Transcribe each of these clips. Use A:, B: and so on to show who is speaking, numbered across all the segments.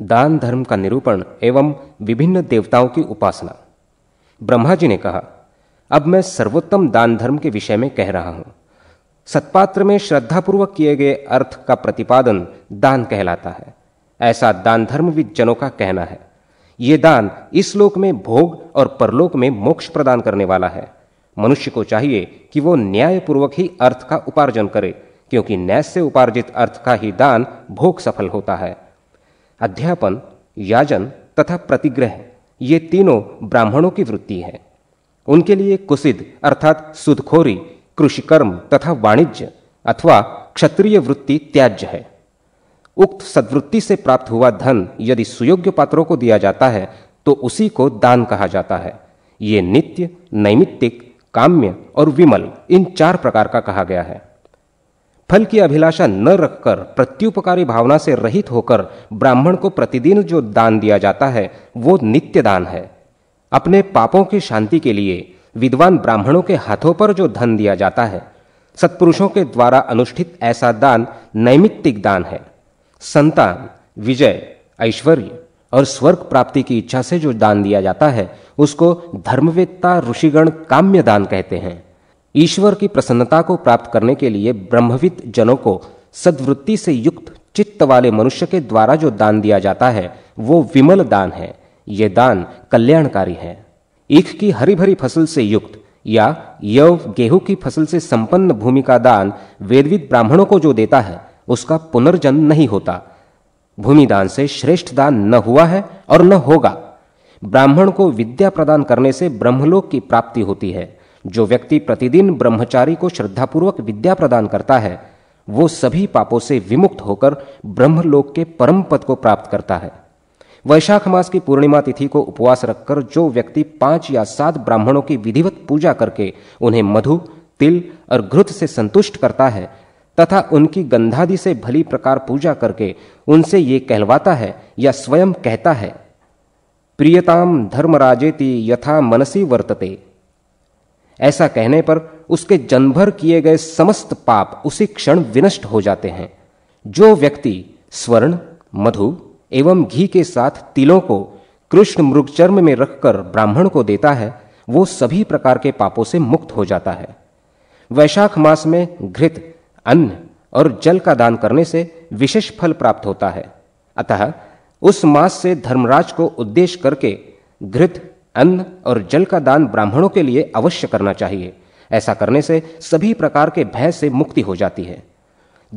A: दान धर्म का निरूपण एवं विभिन्न देवताओं की उपासना ब्रह्मा जी ने कहा अब मैं सर्वोत्तम दान धर्म के विषय में कह रहा हूं सत्पात्र में श्रद्धापूर्वक किए गए अर्थ का प्रतिपादन दान कहलाता है ऐसा दान धर्म जनों का कहना है यह दान इस लोक में भोग और परलोक में मोक्ष प्रदान करने वाला है मनुष्य को चाहिए कि वो न्यायपूर्वक ही अर्थ का उपार्जन करे क्योंकि न्याय से उपार्जित अर्थ का ही दान भोग सफल होता है अध्यापन याजन तथा प्रतिग्रह ये तीनों ब्राह्मणों की वृत्ति है उनके लिए कुसिद अर्थात सुदखोरी कृषिकर्म तथा वाणिज्य अथवा क्षत्रिय वृत्ति त्याज्य है उक्त सद्वृत्ति से प्राप्त हुआ धन यदि सुयोग्य पात्रों को दिया जाता है तो उसी को दान कहा जाता है ये नित्य नैमित्तिक काम्य और विमल इन चार प्रकार का कहा गया है फल की अभिलाषा न रखकर प्रत्युपकारी भावना से रहित होकर ब्राह्मण को प्रतिदिन जो दान दिया जाता है वो नित्य दान है अपने पापों की शांति के लिए विद्वान ब्राह्मणों के हाथों पर जो धन दिया जाता है सत्पुरुषों के द्वारा अनुष्ठित ऐसा दान नैमित्तिक दान है संतान विजय ऐश्वर्य और स्वर्ग प्राप्ति की इच्छा से जो दान दिया जाता है उसको धर्मवेत्ता ऋषिगण काम्य दान कहते हैं ईश्वर की प्रसन्नता को प्राप्त करने के लिए ब्रह्मविद जनों को सद्वृत्ति से युक्त चित्त वाले मनुष्य के द्वारा जो दान दिया जाता है वो विमल दान है ये दान कल्याणकारी है ईख की हरी भरी फसल से युक्त या यव गेहूं की फसल से संपन्न भूमि का दान वेदविद ब्राह्मणों को जो देता है उसका पुनर्जन्म नहीं होता भूमि दान से श्रेष्ठ दान न हुआ है और न होगा ब्राह्मण को विद्या प्रदान करने से ब्रह्मलोक की प्राप्ति होती है जो व्यक्ति प्रतिदिन ब्रह्मचारी को श्रद्धापूर्वक विद्या प्रदान करता है वो सभी पापों से विमुक्त होकर ब्रह्मलोक के परम पद को प्राप्त करता है वैशाख मास की पूर्णिमा तिथि को उपवास रखकर जो व्यक्ति पांच या सात ब्राह्मणों की विधिवत पूजा करके उन्हें मधु तिल और घृत से संतुष्ट करता है तथा उनकी गंधादि से भली प्रकार पूजा करके उनसे ये कहलवाता है या स्वयं कहता है प्रियताम धर्मराजेति यथा मनसी वर्तते ऐसा कहने पर उसके जन्मभर किए गए समस्त पाप उसी क्षण विनष्ट हो जाते हैं जो व्यक्ति स्वर्ण मधु एवं घी के साथ तिलों को कृष्ण मृगचर्म में रखकर ब्राह्मण को देता है वो सभी प्रकार के पापों से मुक्त हो जाता है वैशाख मास में घृत अन्न और जल का दान करने से विशेष फल प्राप्त होता है अतः उस मास से धर्मराज को उद्देश्य करके घृत अन्न और जल का दान ब्राह्मणों के लिए अवश्य करना चाहिए ऐसा करने से सभी प्रकार के भय से मुक्ति हो जाती है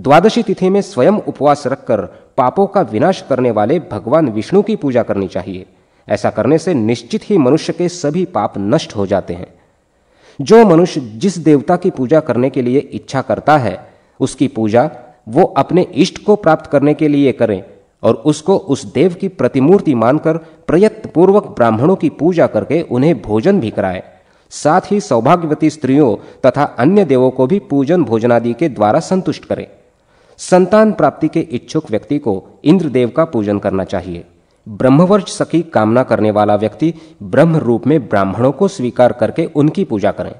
A: द्वादशी तिथि में स्वयं उपवास रखकर पापों का विनाश करने वाले भगवान विष्णु की पूजा करनी चाहिए ऐसा करने से निश्चित ही मनुष्य के सभी पाप नष्ट हो जाते हैं जो मनुष्य जिस देवता की पूजा करने के लिए इच्छा करता है उसकी पूजा वो अपने इष्ट को प्राप्त करने के लिए करें और उसको उस देव की प्रतिमूर्ति मानकर प्रयत्न पूर्वक ब्राह्मणों की पूजा करके उन्हें भोजन भी कराए साथ ही सौभाग्यवती स्त्रियों तथा अन्य देवों को भी पूजन भोजनादि के द्वारा संतुष्ट करें संतान प्राप्ति के इच्छुक व्यक्ति को इंद्रदेव का पूजन करना चाहिए ब्रह्मवर्च सखी कामना करने वाला व्यक्ति ब्रह्म रूप में ब्राह्मणों को स्वीकार करके उनकी पूजा करें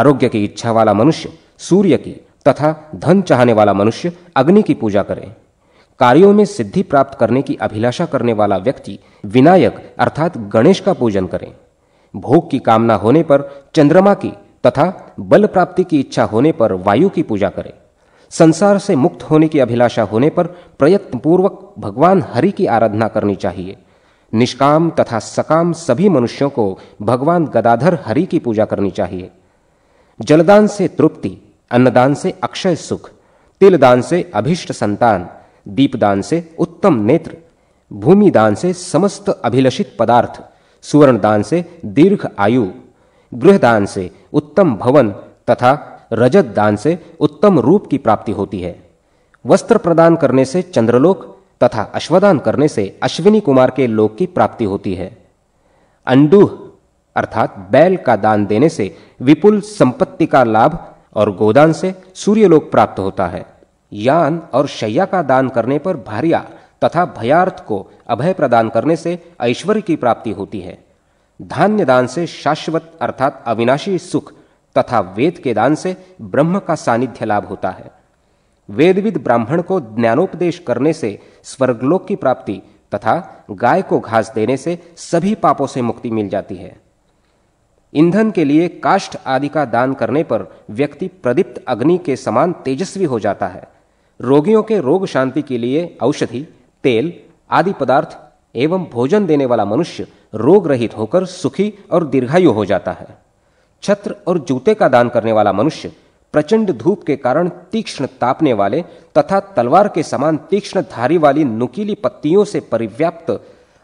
A: आरोग्य की इच्छा वाला मनुष्य सूर्य की तथा धन चाहने वाला मनुष्य अग्नि की पूजा करें कार्यों में सिद्धि प्राप्त करने की अभिलाषा करने वाला व्यक्ति विनायक अर्थात गणेश का पूजन करें भोग की कामना होने पर चंद्रमा की तथा बल प्राप्ति की इच्छा होने पर वायु की पूजा करें संसार से मुक्त होने की अभिलाषा होने पर प्रयत्न पूर्वक भगवान हरि की आराधना करनी चाहिए निष्काम तथा सकाम सभी मनुष्यों को भगवान गदाधर हरि की पूजा करनी चाहिए जलदान से तृप्ति अन्नदान से अक्षय सुख तिलदान से अभिष्ट संतान दीपदान से उत्तम नेत्र भूमिदान से समस्त अभिलषित पदार्थ सुवर्णदान से दीर्घ आयु गृहदान से उत्तम भवन तथा रजत दान से उत्तम रूप की प्राप्ति होती है वस्त्र प्रदान करने से चंद्रलोक तथा अश्वदान करने से अश्विनी कुमार के लोक की प्राप्ति होती है अंडूह अर्थात बैल का दान देने से विपुल संपत्ति का लाभ और गोदान से सूर्यलोक प्राप्त होता है यान और शैया का दान करने पर भार्या तथा भयार्थ को अभय प्रदान करने से ऐश्वर्य की प्राप्ति होती है धान्य दान से शाश्वत अर्थात अविनाशी सुख तथा वेद के दान से ब्रह्म का सानिध्य लाभ होता है वेदविद ब्राह्मण को ज्ञानोपदेश करने से स्वर्गलोक की प्राप्ति तथा गाय को घास देने से सभी पापों से मुक्ति मिल जाती है ईंधन के लिए काष्ठ आदि का दान करने पर व्यक्ति प्रदीप्त अग्नि के समान तेजस्वी हो जाता है रोगियों के रोग शांति के लिए औषधि तेल आदि पदार्थ एवं भोजन देने वाला मनुष्य रोग रहित होकर सुखी और दीर्घायु हो जाता है छत्र और जूते का दान करने वाला मनुष्य प्रचंड धूप के कारण तीक्ष्ण तापने वाले तथा तलवार के समान तीक्ष्ण धारी वाली नुकीली पत्तियों से परिव्याप्त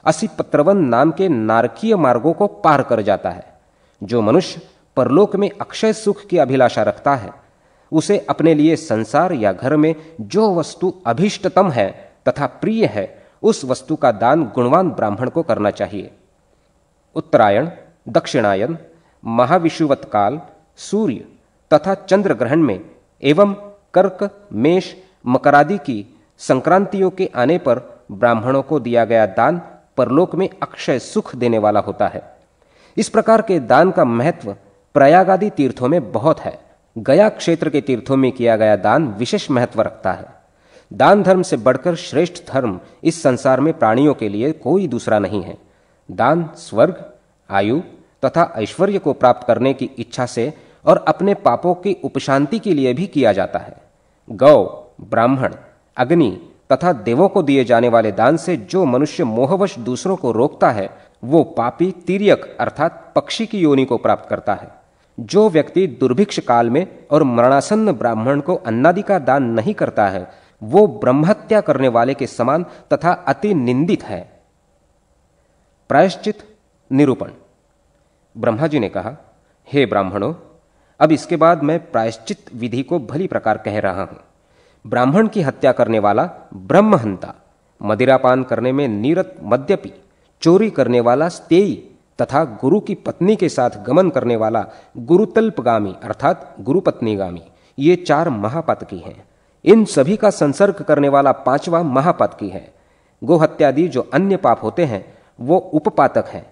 A: असी पत्रवन नाम के नारकीय मार्गों को पार कर जाता है जो मनुष्य परलोक में अक्षय सुख की अभिलाषा रखता है उसे अपने लिए संसार या घर में जो वस्तु अभिष्टतम है तथा प्रिय है उस वस्तु का दान गुणवान ब्राह्मण को करना चाहिए उत्तरायण दक्षिणायन महाविषुवत काल सूर्य तथा चंद्र ग्रहण में एवं कर्क मेष मकरादि की संक्रांतियों के आने पर ब्राह्मणों को दिया गया दान परलोक में अक्षय सुख देने वाला होता है इस प्रकार के दान का महत्व प्रयागादि तीर्थों में बहुत है गया क्षेत्र के तीर्थों में किया गया दान विशेष महत्व रखता है दान धर्म से बढ़कर श्रेष्ठ धर्म इस संसार में प्राणियों के लिए कोई दूसरा नहीं है दान स्वर्ग आयु तथा ऐश्वर्य को प्राप्त करने की इच्छा से और अपने पापों की उपशांति के लिए भी किया जाता है गौ ब्राह्मण अग्नि तथा देवों को दिए जाने वाले दान से जो मनुष्य मोहवश दूसरों को रोकता है वो पापी तीर्यक अर्थात पक्षी की योनि को प्राप्त करता है जो व्यक्ति दुर्भिक्ष काल में और मरणासन्न ब्राह्मण को अन्नादि का दान नहीं करता है वो ब्रह्महत्या करने वाले के समान तथा अति निंदित है प्रायश्चित निरूपण ब्रह्मा जी ने कहा हे ब्राह्मणों अब इसके बाद मैं प्रायश्चित विधि को भली प्रकार कह रहा हूं ब्राह्मण की हत्या करने वाला ब्रह्महंता मदिरापान करने में नीरत मद्यपी चोरी करने वाला स्तेई तथा गुरु की पत्नी के साथ गमन करने वाला गुरुतल्पगामी अर्थात गुरुपत्नीगामी ये चार महापातकी हैं इन सभी का संसर्ग करने वाला पांचवा महापतकी है गोहत्यादि जो अन्य पाप होते हैं वो उपपातक हैं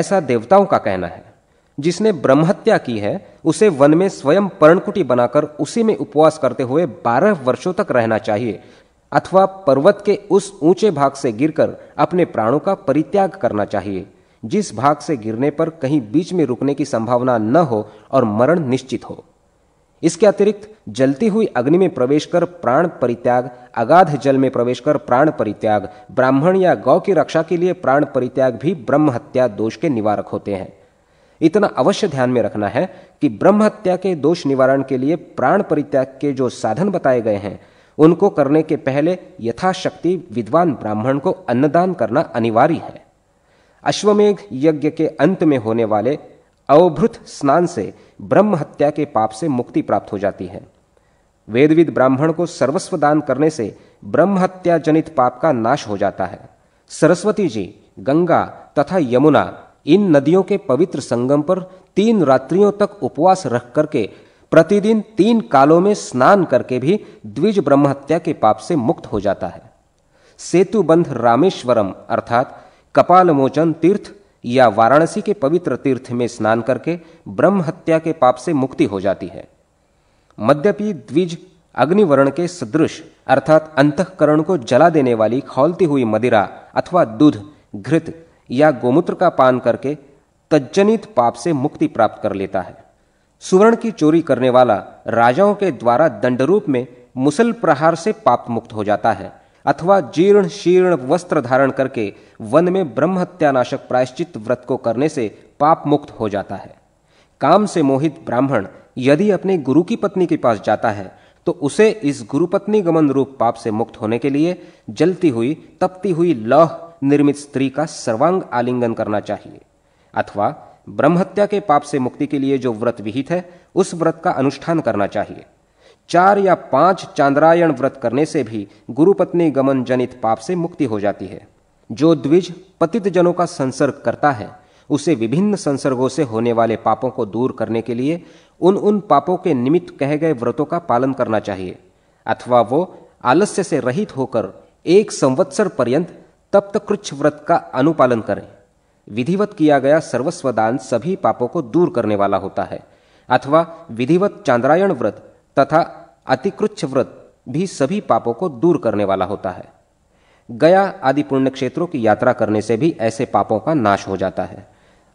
A: ऐसा देवताओं का कहना है जिसने ब्रह्महत्या की है उसे वन में स्वयं पर्णकुटी बनाकर उसी में उपवास करते हुए बारह वर्षों तक रहना चाहिए अथवा पर्वत के उस ऊंचे भाग से गिरकर अपने प्राणों का परित्याग करना चाहिए जिस भाग से गिरने पर कहीं बीच में रुकने की संभावना न हो और मरण निश्चित हो इसके अतिरिक्त जलती हुई अग्नि में प्रवेश कर प्राण परित्याग अगाध जल में प्रवेश कर प्राण परित्याग ब्राह्मण या गौ की रक्षा के लिए प्राण परित्याग भी ब्रह्म हत्या दोष के निवारक होते हैं इतना अवश्य ध्यान में रखना है कि ब्रह्म हत्या के दोष निवारण के लिए प्राण परित्याग के जो साधन बताए गए हैं उनको करने के पहले यथाशक्ति विद्वान ब्राह्मण को अन्नदान करना अनिवार्य है अश्वमेघ यज्ञ के अंत में होने वाले अवभृत स्नान से ब्रह्म हत्या के पाप से मुक्ति प्राप्त हो जाती है वेदविद ब्राह्मण को सर्वस्व दान करने से ब्रह्म हत्या जनित पाप का नाश हो जाता है सरस्वती जी गंगा तथा यमुना इन नदियों के पवित्र संगम पर तीन रात्रियों तक उपवास रख करके प्रतिदिन तीन कालों में स्नान करके भी द्विज ब्रह्म हत्या के पाप से मुक्त हो जाता है सेतुबंध रामेश्वरम अर्थात कपालमोचन तीर्थ या वाराणसी के पवित्र तीर्थ में स्नान करके ब्रह्म हत्या के पाप से मुक्ति हो जाती है मद्यपी द्विज अग्निवर्ण के सदृश अर्थात अंतकरण को जला देने वाली खौलती हुई मदिरा अथवा दूध घृत या गोमूत्र का पान करके तज्जनित पाप से मुक्ति प्राप्त कर लेता है सुवर्ण की चोरी करने वाला राजाओं के द्वारा दंडरूप में मुसल प्रहार से पाप मुक्त हो जाता है अथवा जीर्ण शीर्ण वस्त्र धारण करके वन में ब्रह्महत्यानाशक प्रायश्चित व्रत को करने से पाप मुक्त हो जाता है काम से मोहित ब्राह्मण यदि अपने गुरु की पत्नी के पास जाता है तो उसे इस गुरुपत्नी गमन रूप पाप से मुक्त होने के लिए जलती हुई तपती हुई लौह निर्मित स्त्री का सर्वांग आलिंगन करना चाहिए अथवा ब्रह्महत्या के पाप से मुक्ति के लिए जो व्रत विहित है उस व्रत का अनुष्ठान करना चाहिए चार या पांच चांद्रायण व्रत करने से भी गुरुपत्नी गमन जनित पाप से मुक्ति हो जाती है जो द्विज पतित जनों का संसर्ग करता है उसे विभिन्न संसर्गों से होने वाले पापों को दूर करने के लिए उन उन पापों के निमित्त कहे गए व्रतों का पालन करना चाहिए अथवा वो आलस्य से रहित होकर एक संवत्सर पर्यंत तप्तकृच्छ व्रत का अनुपालन करें विधिवत किया गया सर्वस्व दान सभी पापों को दूर करने वाला होता है अथवा विधिवत चांद्रायण व्रत तथा अतिकृच्छ व्रत भी सभी पापों को दूर करने वाला होता है गया आदि पुण्य क्षेत्रों की यात्रा करने से भी ऐसे पापों का नाश हो जाता है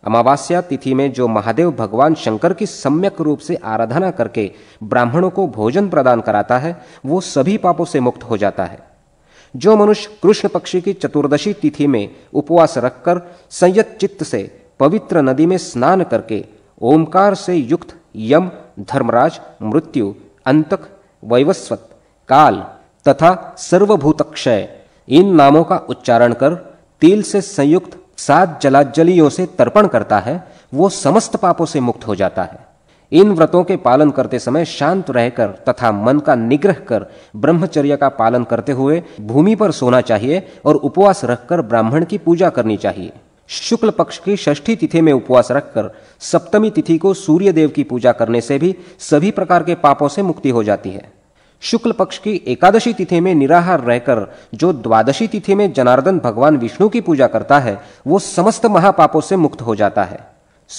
A: अमावस्या तिथि में जो महादेव भगवान शंकर की सम्यक रूप से आराधना करके ब्राह्मणों को भोजन प्रदान कराता है वो सभी पापों से मुक्त हो जाता है जो मनुष्य कृष्ण पक्षी की चतुर्दशी तिथि में उपवास रखकर संयत चित्त से पवित्र नदी में स्नान करके ओमकार से युक्त यम धर्मराज मृत्यु अंतक वैवस्वत काल तथा सर्वभूत क्षय इन नामों का उच्चारण कर तिल से संयुक्त सात जलाजलियों से तर्पण करता है वो समस्त पापों से मुक्त हो जाता है इन व्रतों के पालन करते समय शांत रहकर तथा मन का निग्रह कर ब्रह्मचर्य का पालन करते हुए भूमि पर सोना चाहिए और उपवास रखकर ब्राह्मण की पूजा करनी चाहिए शुक्ल पक्ष की षष्ठी तिथि में उपवास रखकर सप्तमी तिथि को सूर्य देव की पूजा करने से भी सभी प्रकार के पापों से मुक्ति हो जाती है शुक्ल पक्ष की एकादशी तिथि में निराहार रहकर जो द्वादशी तिथि में जनार्दन भगवान विष्णु की पूजा करता है वो समस्त महापापों से मुक्त हो जाता है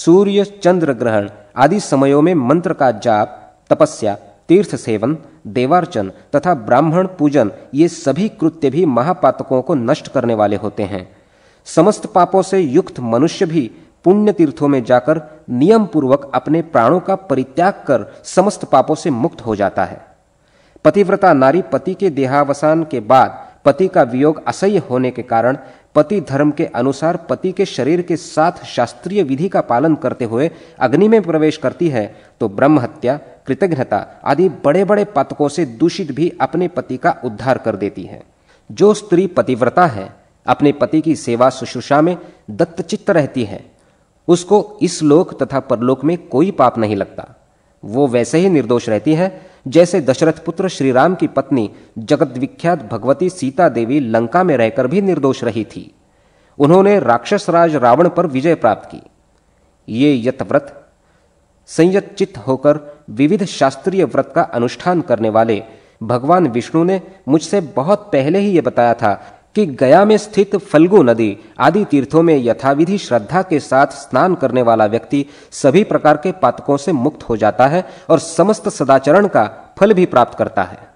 A: सूर्य चंद्र ग्रहण आदि समयों में मंत्र का जाप तपस्या तीर्थ सेवन देवार्चन तथा ब्राह्मण पूजन ये सभी कृत्य भी महापातकों को नष्ट करने वाले होते हैं समस्त पापों से युक्त मनुष्य भी पुण्य तीर्थों में जाकर नियम पूर्वक अपने प्राणों का परित्याग कर समस्त पापों से मुक्त हो जाता है पतिव्रता नारी पति के देहावसान के बाद पति का वियोग असह्य होने के कारण पति धर्म के अनुसार पति के शरीर के साथ शास्त्रीय विधि का पालन करते हुए अग्नि में प्रवेश करती है तो ब्रह्म हत्या कृतज्ञता आदि बड़े बड़े पातकों से दूषित भी अपने पति का उद्धार कर देती है जो स्त्री पतिव्रता है अपने पति की सेवा शुश्रूषा में दत्तचित्त रहती है उसको इस लोक तथा परलोक में कोई पाप नहीं लगता वो वैसे ही निर्दोष रहती है जैसे दशरथ पुत्र श्रीराम की पत्नी जगत विख्यात भगवती सीता देवी लंका में रहकर भी निर्दोष रही थी उन्होंने राक्षस राज रावण पर विजय प्राप्त की ये यथव्रत संयत चित्त होकर विविध शास्त्रीय व्रत का अनुष्ठान करने वाले भगवान विष्णु ने मुझसे बहुत पहले ही यह बताया था कि गया में स्थित फल्गु नदी आदि तीर्थों में यथाविधि श्रद्धा के साथ स्नान करने वाला व्यक्ति सभी प्रकार के पातकों से मुक्त हो जाता है और समस्त सदाचरण का फल भी प्राप्त करता है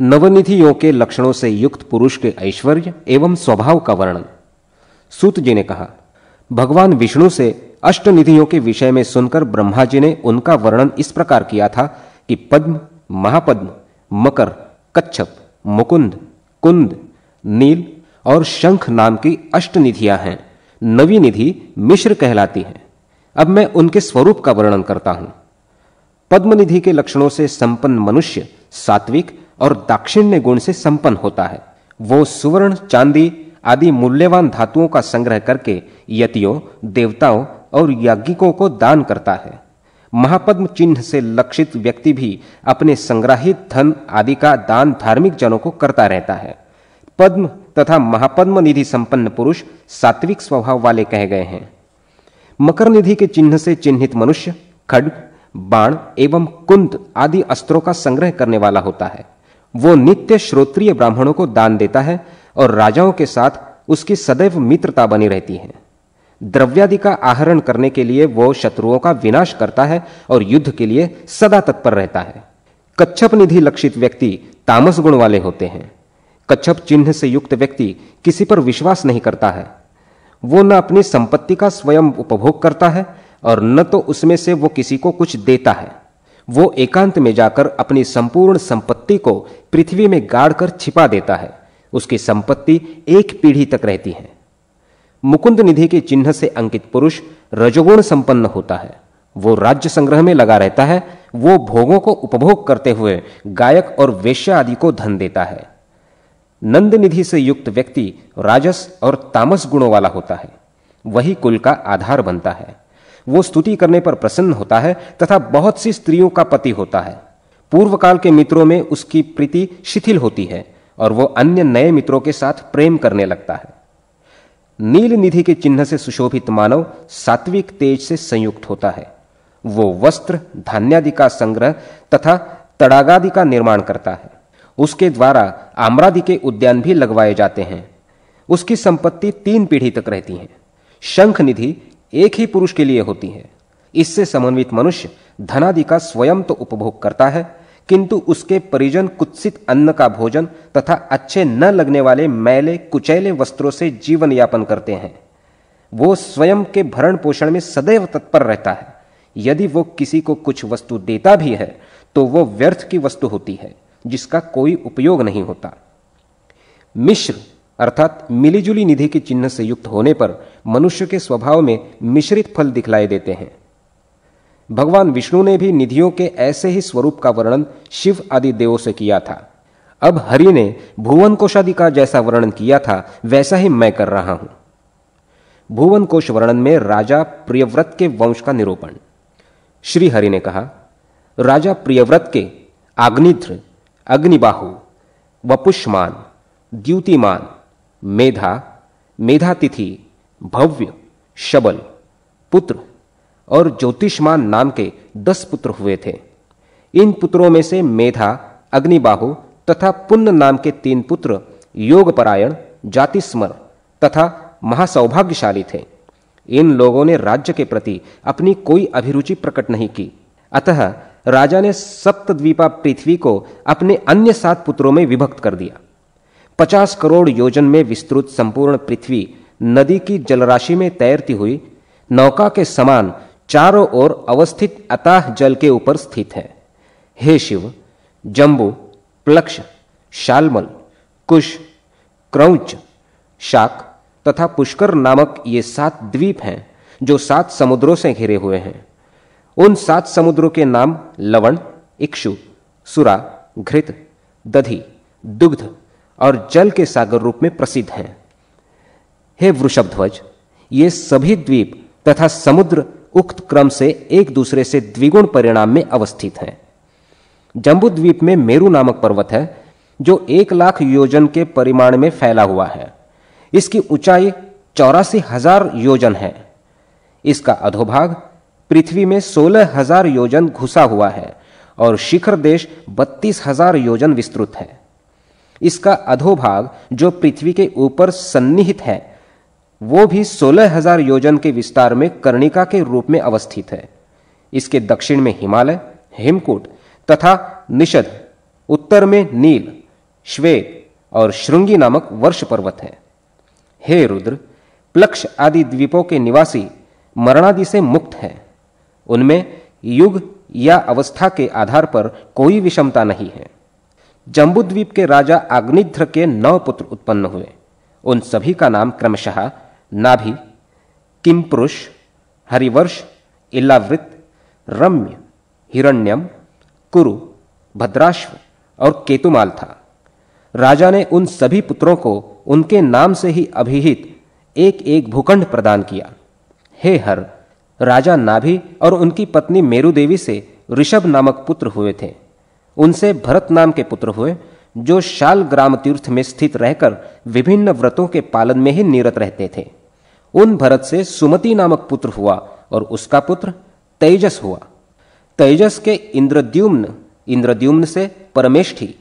A: नवनिधियों के लक्षणों से युक्त पुरुष के ऐश्वर्य एवं स्वभाव का वर्णन सूत जी ने कहा भगवान विष्णु से अष्ट निधियों के विषय में सुनकर ब्रह्मा जी ने उनका वर्णन इस प्रकार किया था कि पद्म महापद्म मकर कच्छप मुकुंद कुंद नील और शंख नाम की अष्ट निधियां हैं नवी निधि मिश्र कहलाती हैं अब मैं उनके स्वरूप का वर्णन करता हूं पद्मनिधि के लक्षणों से संपन्न मनुष्य सात्विक और दाक्षिण्य गुण से संपन्न होता है वो सुवर्ण चांदी आदि मूल्यवान धातुओं का संग्रह करके यतियों देवताओं और याज्ञिकों को दान करता है महापद्म चिन्ह से लक्षित व्यक्ति भी अपने संग्रहित धन आदि का दान धार्मिक जनों को करता रहता है पद्म तथा महापद्म निधि संपन्न पुरुष सात्विक स्वभाव वाले कहे गए हैं मकर निधि के चिन्ह से चिन्हित मनुष्य खड्ग बाण एवं कुंत आदि अस्त्रों का संग्रह करने वाला होता है वो नित्य श्रोत्रीय ब्राह्मणों को दान देता है और राजाओं के साथ उसकी सदैव मित्रता बनी रहती है द्रव्यादि का आहरण करने के लिए वो शत्रुओं का विनाश करता है और युद्ध के लिए सदा तत्पर रहता है कच्छप निधि लक्षित व्यक्ति तामस गुण वाले होते हैं कच्छप चिन्ह से युक्त व्यक्ति किसी पर विश्वास नहीं करता है वो न अपनी संपत्ति का स्वयं उपभोग करता है और न तो उसमें से वो किसी को कुछ देता है वो एकांत में जाकर अपनी संपूर्ण संपत्ति को पृथ्वी में गाड़कर छिपा देता है उसकी संपत्ति एक पीढ़ी तक रहती है मुकुंद निधि के चिन्ह से अंकित पुरुष रजोगुण संपन्न होता है वो राज्य संग्रह में लगा रहता है वो भोगों को उपभोग करते हुए गायक और वेश्या आदि को धन देता है नंद निधि से युक्त व्यक्ति राजस और तामस गुणों वाला होता है वही कुल का आधार बनता है वो स्तुति करने पर प्रसन्न होता है तथा बहुत सी स्त्रियों का पति होता है पूर्व काल के मित्रों में उसकी प्रीति शिथिल होती है और वो अन्य नए मित्रों के साथ प्रेम करने लगता है नील निधि के चिन्ह से सुशोभित मानव सात्विक तेज से संयुक्त होता है वो वस्त्र धान्यादि का संग्रह तथा तड़ागादि का निर्माण करता है उसके द्वारा आम्रादि के उद्यान भी लगवाए जाते हैं उसकी संपत्ति तीन पीढ़ी तक रहती है शंख निधि एक ही पुरुष के लिए होती है इससे समन्वित मनुष्य धनादि का स्वयं तो उपभोग करता है किंतु उसके परिजन कुत्सित अन्न का भोजन तथा अच्छे न लगने वाले मैले कुचैले वस्त्रों से जीवन यापन करते हैं वो स्वयं के भरण पोषण में सदैव तत्पर रहता है यदि वो किसी को कुछ वस्तु देता भी है तो वो व्यर्थ की वस्तु होती है जिसका कोई उपयोग नहीं होता मिश्र अर्थात मिलीजुली निधि के चिन्ह से युक्त होने पर मनुष्य के स्वभाव में मिश्रित फल दिखलाई देते हैं भगवान विष्णु ने भी निधियों के ऐसे ही स्वरूप का वर्णन शिव आदि देवों से किया था अब हरि ने भुवन कोशादि का जैसा वर्णन किया था वैसा ही मैं कर रहा हूं भुवन कोश वर्णन में राजा प्रियव्रत के वंश का निरूपण श्री हरि ने कहा राजा प्रियव्रत के आग्निध्र अग्निबाहु वपुष्मान द्युतिमान मेधा मेधातिथि भव्य शबल पुत्र और ज्योतिषमान नाम के दस पुत्र हुए थे इन पुत्रों में से मेधा अग्निबाहु तथा पुण्य नाम के तीन पुत्र योगपरायण जातिस्मर तथा महासौभाग्यशाली थे इन लोगों ने राज्य के प्रति अपनी कोई अभिरुचि प्रकट नहीं की अतः राजा ने सप्तद्वीपा पृथ्वी को अपने अन्य सात पुत्रों में विभक्त कर दिया पचास करोड़ योजन में विस्तृत संपूर्ण पृथ्वी नदी की जलराशि में तैरती हुई नौका के समान चारों ओर अवस्थित अताह जल के ऊपर स्थित है हे शिव जम्बू प्लक्ष शालमल कुश क्रौच शाक तथा पुष्कर नामक ये सात द्वीप हैं जो सात समुद्रों से घिरे हुए हैं उन सात समुद्रों के नाम लवण इक्षु सुरा घृत दधि दुग्ध और जल के सागर रूप में प्रसिद्ध हैं हे वृषभध्वज ये सभी द्वीप तथा समुद्र उक्त क्रम से एक दूसरे से द्विगुण परिणाम में अवस्थित हैं जम्बू द्वीप में मेरू नामक पर्वत है जो एक लाख योजन के परिमाण में फैला हुआ है इसकी ऊंचाई चौरासी हजार योजन है इसका अधोभाग पृथ्वी में सोलह हजार योजन घुसा हुआ है और शिखर देश बत्तीस हजार योजन विस्तृत है इसका अधोभाग जो पृथ्वी के ऊपर सन्निहित है वो भी सोलह हजार योजन के विस्तार में कर्णिका के रूप में अवस्थित है इसके दक्षिण में हिमालय हिमकूट तथा निषद उत्तर में नील श्वेत और श्रृंगी नामक वर्ष पर्वत है हे रुद्र प्लक्ष आदि द्वीपों के निवासी मरणादि से मुक्त हैं उनमें युग या अवस्था के आधार पर कोई विषमता नहीं है जम्बुद्वीप के राजा आग्निध्र के नौ पुत्र उत्पन्न हुए उन सभी का नाम क्रमशः नाभि किमपुरुष हरिवर्ष इलावृत रम्य हिरण्यम कुरु भद्राश्व और केतुमाल था राजा ने उन सभी पुत्रों को उनके नाम से ही अभिहित एक एक भूखंड प्रदान किया हे हर राजा नाभि और उनकी पत्नी मेरू देवी से ऋषभ नामक पुत्र हुए थे उनसे भरत नाम के पुत्र हुए जो शाल ग्राम तीर्थ में स्थित रहकर विभिन्न व्रतों के पालन में ही निरत रहते थे उन भरत से सुमति नामक पुत्र हुआ और उसका पुत्र तेजस हुआ तेजस के इंद्रद्युम्न इंद्रद्युम्न से परमेष्ठी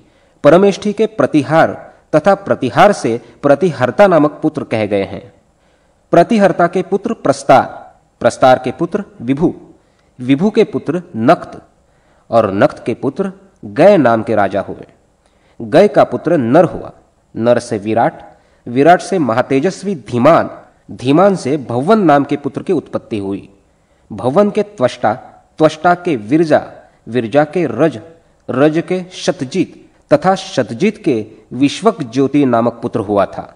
A: परमेष्ठी के प्रतिहार तथा प्रतिहार से प्रतिहर्ता नामक पुत्र कहे गए हैं प्रतिहर्ता के पुत्र प्रस्तार प्रस्तार के पुत्र विभु विभु के पुत्र नक्त और नक्त के पुत्र गय नाम के राजा हुए गय का पुत्र नर हुआ नर से विराट विराट से महातेजस्वी धीमान धीमान से भवन नाम के पुत्र की उत्पत्ति हुई भवन के त्वष्टा त्वष्टा के विरजा विरजा के रज रज के शतजीत तथा शतजीत के विश्वक ज्योति नामक पुत्र हुआ था